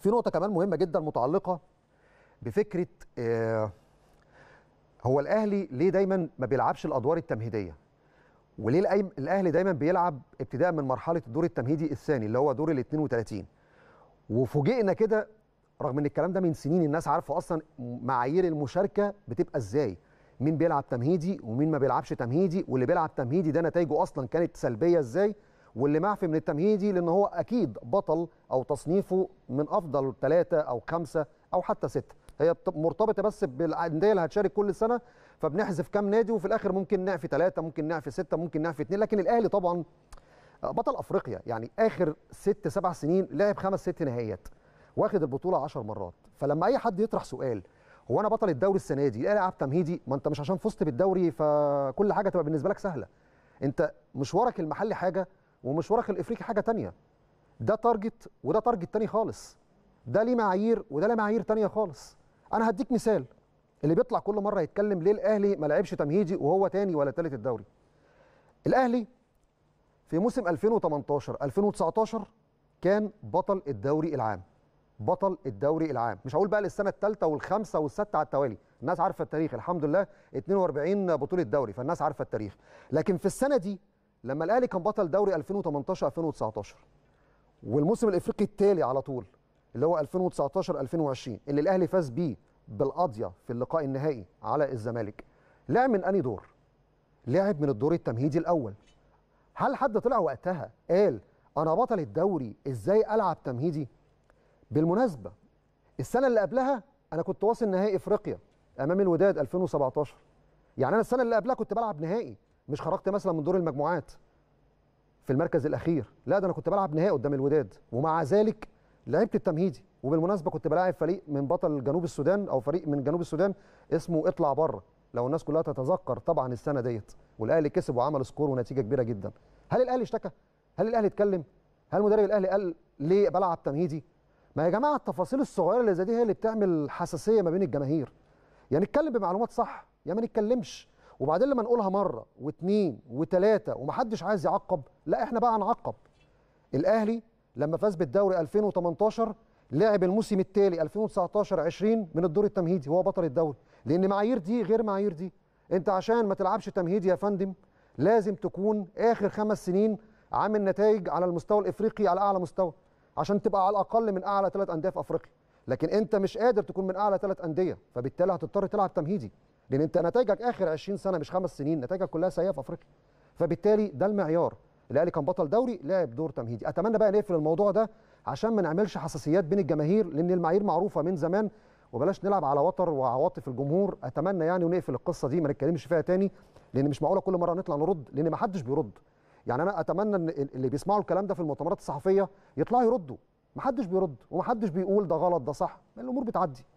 في نقطه كمان مهمه جدا متعلقه بفكره آه، هو الاهلي ليه دايما ما بيلعبش الادوار التمهيديه وليه الاهلي دايما بيلعب ابتداء من مرحله الدور التمهيدي الثاني اللي هو دور ال 32 وفوجئنا كده رغم ان الكلام ده من سنين الناس عارفه اصلا معايير المشاركه بتبقى ازاي مين بيلعب تمهيدي ومين ما بيلعبش تمهيدي واللي بيلعب تمهيدي ده نتائجه اصلا كانت سلبيه ازاي واللي معفي من التمهيدي لان هو اكيد بطل او تصنيفه من افضل ثلاثه او خمسه او حتى سته هي مرتبطه بس بالانديه اللي هتشارك كل سنه فبنحذف كام نادي وفي الاخر ممكن نعفي ثلاثه ممكن نعفي سته ممكن نعفي اثنين لكن الاهلي طبعا آه، بطل افريقيا يعني اخر ست سبع سنين لعب خمس ست نهائيات واخد البطوله 10 مرات فلما اي حد يطرح سؤال هو انا بطل الدوري السنه دي الاهلي لعب تمهيدي ما انت مش عشان فزت بالدوري فكل حاجه تبقى بالنسبه لك سهله انت مشوارك المحلي حاجه ومشوارك الافريقي حاجه تانية ده تارجت وده تارجت تاني خالص ده ليه معايير وده ليه معايير تانية خالص انا هديك مثال اللي بيطلع كل مره يتكلم ليه الاهلي ما لعبش تمهيدي وهو تاني ولا تالت الدوري الاهلي في موسم 2018 2019 كان بطل الدوري العام بطل الدوري العام مش هقول بقى للسنه الثالثه والخامسه والسادسه على التوالي الناس عارفه التاريخ الحمد لله 42 بطوله دوري فالناس عارفه التاريخ لكن في السنه دي لما الاهلي كان بطل دوري 2018 2019 والموسم الافريقي التالي على طول اللي هو 2019 2020 اللي الاهلي فاز بيه بالقضيه في اللقاء النهائي على الزمالك لعب من انهي دور؟ لعب من الدور التمهيدي الاول هل حد طلع وقتها قال انا بطل الدوري ازاي العب تمهيدي؟ بالمناسبه السنه اللي قبلها انا كنت واصل نهائي افريقيا امام الوداد 2017 يعني انا السنه اللي قبلها كنت بلعب نهائي مش خرجت مثلا من دور المجموعات في المركز الاخير لا ده انا كنت بلعب نهائي قدام الوداد ومع ذلك لعبت التمهيدي وبالمناسبه كنت بلاعب فريق من بطل جنوب السودان او فريق من جنوب السودان اسمه اطلع بره لو الناس كلها تتذكر طبعا السنه ديت والاهلي كسب وعمل سكور ونتيجه كبيره جدا هل الاهلي اشتكى هل الاهلي اتكلم هل مدرب الاهلي قال ليه بلعب تمهيدي ما يا جماعه التفاصيل الصغيره اللي زي دي هي اللي بتعمل حساسيه ما بين الجماهير يعني اتكلم بمعلومات صح يا ما نتكلمش وبعدين لما نقولها مره واثنين وثلاثه ومحدش عايز يعقب لا احنا بقى هنعقب الاهلي لما فاز بالدوري 2018 لعب الموسم التالي 2019 20 من الدور التمهيدي هو بطل الدوري لان معايير دي غير معايير دي انت عشان ما تلعبش تمهيدي يا فندم لازم تكون اخر خمس سنين عامل نتائج على المستوى الافريقي على اعلى مستوى عشان تبقى على الاقل من اعلى ثلاث انديه في افريقيا لكن انت مش قادر تكون من اعلى ثلاث انديه فبالتالي هتضطر تلعب تمهيدي لان انت نتائجك اخر 20 سنه مش خمس سنين نتائجك كلها سيئه في افريقيا فبالتالي ده المعيار الاهلي كان بطل دوري لعب دور تمهيدي اتمنى بقى نقفل الموضوع ده عشان ما نعملش حساسيات بين الجماهير لان المعايير معروفه من زمان وبلاش نلعب على وتر وعواطف الجمهور اتمنى يعني ونقفل القصه دي ما نتكلمش فيها تاني لان مش معقوله كل مره نطلع نرد لان ما حدش بيرد يعني انا اتمنى ان اللي بيسمعوا الكلام ده في المؤتمرات الصحفيه يطلعوا يردوا ما حدش بيرد وما حدش بيقول ده غلط ده صح الامور بتعدي